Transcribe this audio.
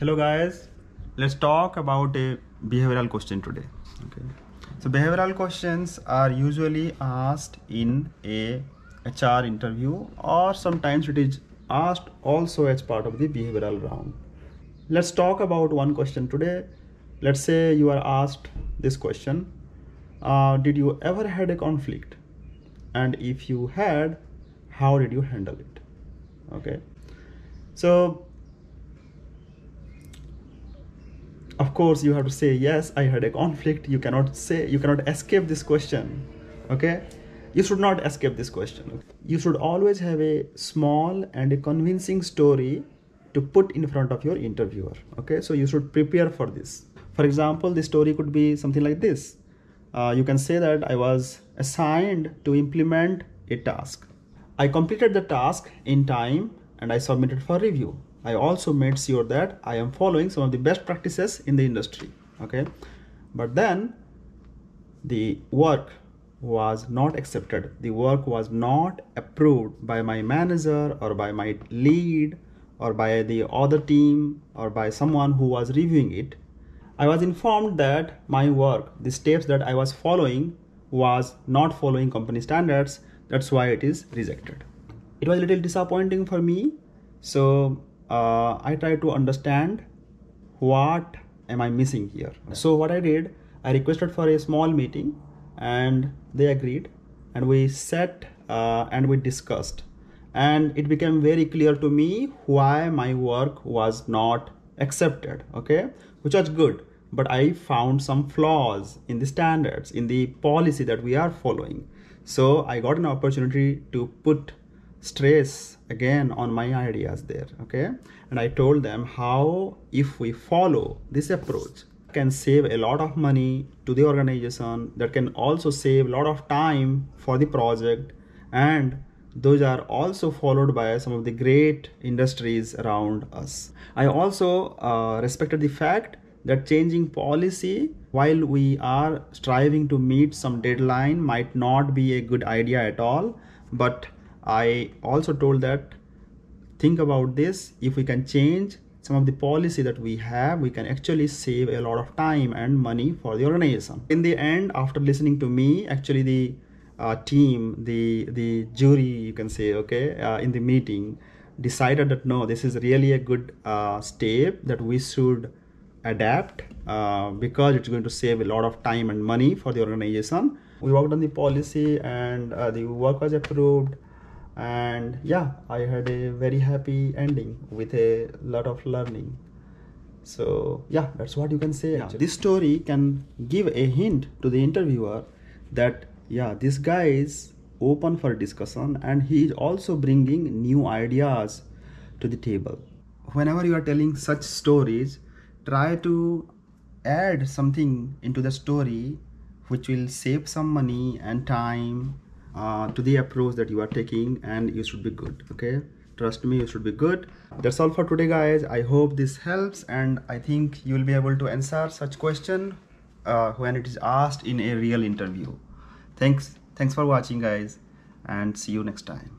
hello guys let's talk about a behavioral question today okay so behavioral questions are usually asked in a hr interview or sometimes it is asked also as part of the behavioral round let's talk about one question today let's say you are asked this question uh, did you ever had a conflict and if you had how did you handle it okay so of course you have to say yes i had a conflict you cannot say you cannot escape this question okay you should not escape this question you should always have a small and a convincing story to put in front of your interviewer okay so you should prepare for this for example the story could be something like this uh, you can say that i was assigned to implement a task i completed the task in time and i submitted for review I also made sure that I am following some of the best practices in the industry okay but then the work was not accepted the work was not approved by my manager or by my lead or by the other team or by someone who was reviewing it i was informed that my work the steps that i was following was not following company standards that's why it is rejected it was a little disappointing for me so uh, I try to understand what am I missing here. So what I did, I requested for a small meeting and they agreed and we sat uh, and we discussed and it became very clear to me why my work was not accepted okay which was good but i found some flaws in the standards in the policy that we are following so i got an opportunity to put stress again on my ideas there okay and i told them how if we follow this approach can save a lot of money to the organization that can also save a lot of time for the project and those are also followed by some of the great industries around us i also uh, respected the fact that changing policy while we are striving to meet some deadline might not be a good idea at all but I also told that think about this if we can change some of the policy that we have we can actually save a lot of time and money for the organization in the end after listening to me actually the uh, team the the jury you can say okay uh, in the meeting decided that no this is really a good uh, step that we should adapt uh, because it's going to save a lot of time and money for the organization we worked on the policy and uh, the work was approved and yeah i had a very happy ending with a lot of learning so yeah that's what you can say yeah. this story can give a hint to the interviewer that yeah this guy is open for discussion and he is also bringing new ideas to the table whenever you are telling such stories try to add something into the story which will save some money and time uh, to the approach that you are taking and you should be good okay trust me you should be good that's all for today guys i hope this helps and i think you will be able to answer such question uh, when it is asked in a real interview thanks thanks for watching guys and see you next time